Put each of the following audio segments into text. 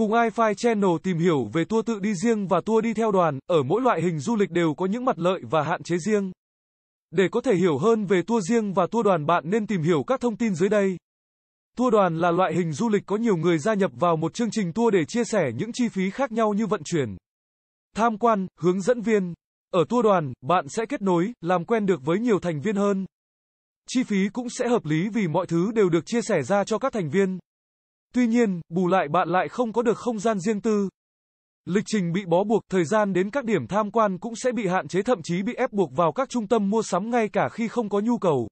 Cùng iFi Channel tìm hiểu về tour tự đi riêng và tour đi theo đoàn, ở mỗi loại hình du lịch đều có những mặt lợi và hạn chế riêng. Để có thể hiểu hơn về tour riêng và tour đoàn bạn nên tìm hiểu các thông tin dưới đây. Tour đoàn là loại hình du lịch có nhiều người gia nhập vào một chương trình tour để chia sẻ những chi phí khác nhau như vận chuyển, tham quan, hướng dẫn viên. Ở tour đoàn, bạn sẽ kết nối, làm quen được với nhiều thành viên hơn. Chi phí cũng sẽ hợp lý vì mọi thứ đều được chia sẻ ra cho các thành viên. Tuy nhiên, bù lại bạn lại không có được không gian riêng tư. Lịch trình bị bó buộc, thời gian đến các điểm tham quan cũng sẽ bị hạn chế thậm chí bị ép buộc vào các trung tâm mua sắm ngay cả khi không có nhu cầu.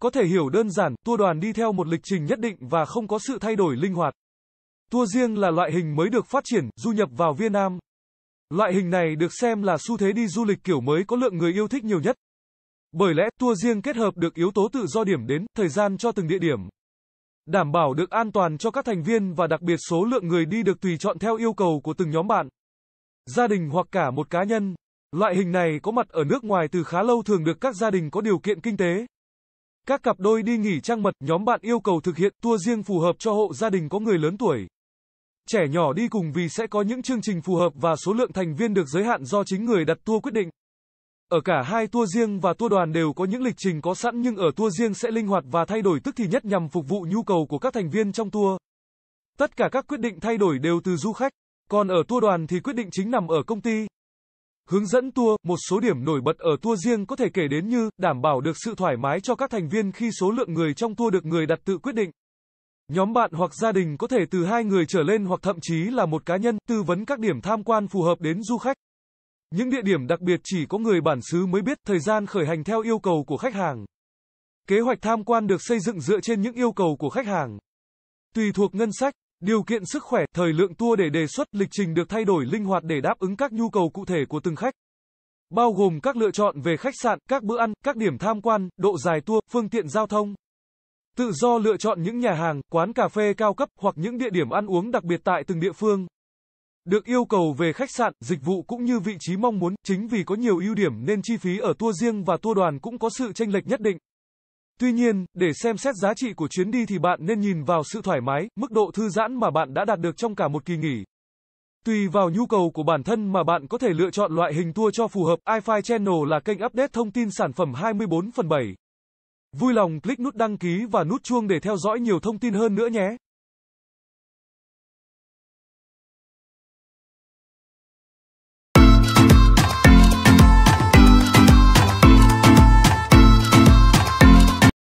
Có thể hiểu đơn giản, tour đoàn đi theo một lịch trình nhất định và không có sự thay đổi linh hoạt. Tour riêng là loại hình mới được phát triển, du nhập vào Việt Nam. Loại hình này được xem là xu thế đi du lịch kiểu mới có lượng người yêu thích nhiều nhất. Bởi lẽ, tour riêng kết hợp được yếu tố tự do điểm đến, thời gian cho từng địa điểm đảm bảo được an toàn cho các thành viên và đặc biệt số lượng người đi được tùy chọn theo yêu cầu của từng nhóm bạn. Gia đình hoặc cả một cá nhân. Loại hình này có mặt ở nước ngoài từ khá lâu thường được các gia đình có điều kiện kinh tế. Các cặp đôi đi nghỉ trang mật, nhóm bạn yêu cầu thực hiện tour riêng phù hợp cho hộ gia đình có người lớn tuổi. Trẻ nhỏ đi cùng vì sẽ có những chương trình phù hợp và số lượng thành viên được giới hạn do chính người đặt tour quyết định. Ở cả hai tour riêng và tour đoàn đều có những lịch trình có sẵn nhưng ở tour riêng sẽ linh hoạt và thay đổi tức thì nhất nhằm phục vụ nhu cầu của các thành viên trong tour. Tất cả các quyết định thay đổi đều từ du khách, còn ở tour đoàn thì quyết định chính nằm ở công ty. Hướng dẫn tour, một số điểm nổi bật ở tour riêng có thể kể đến như đảm bảo được sự thoải mái cho các thành viên khi số lượng người trong tour được người đặt tự quyết định. Nhóm bạn hoặc gia đình có thể từ hai người trở lên hoặc thậm chí là một cá nhân, tư vấn các điểm tham quan phù hợp đến du khách. Những địa điểm đặc biệt chỉ có người bản xứ mới biết thời gian khởi hành theo yêu cầu của khách hàng. Kế hoạch tham quan được xây dựng dựa trên những yêu cầu của khách hàng. Tùy thuộc ngân sách, điều kiện sức khỏe, thời lượng tour để đề xuất, lịch trình được thay đổi linh hoạt để đáp ứng các nhu cầu cụ thể của từng khách. Bao gồm các lựa chọn về khách sạn, các bữa ăn, các điểm tham quan, độ dài tour, phương tiện giao thông. Tự do lựa chọn những nhà hàng, quán cà phê cao cấp hoặc những địa điểm ăn uống đặc biệt tại từng địa phương. Được yêu cầu về khách sạn, dịch vụ cũng như vị trí mong muốn, chính vì có nhiều ưu điểm nên chi phí ở tour riêng và tour đoàn cũng có sự chênh lệch nhất định. Tuy nhiên, để xem xét giá trị của chuyến đi thì bạn nên nhìn vào sự thoải mái, mức độ thư giãn mà bạn đã đạt được trong cả một kỳ nghỉ. Tùy vào nhu cầu của bản thân mà bạn có thể lựa chọn loại hình tour cho phù hợp. iFi Channel là kênh update thông tin sản phẩm 24 phần 7. Vui lòng click nút đăng ký và nút chuông để theo dõi nhiều thông tin hơn nữa nhé.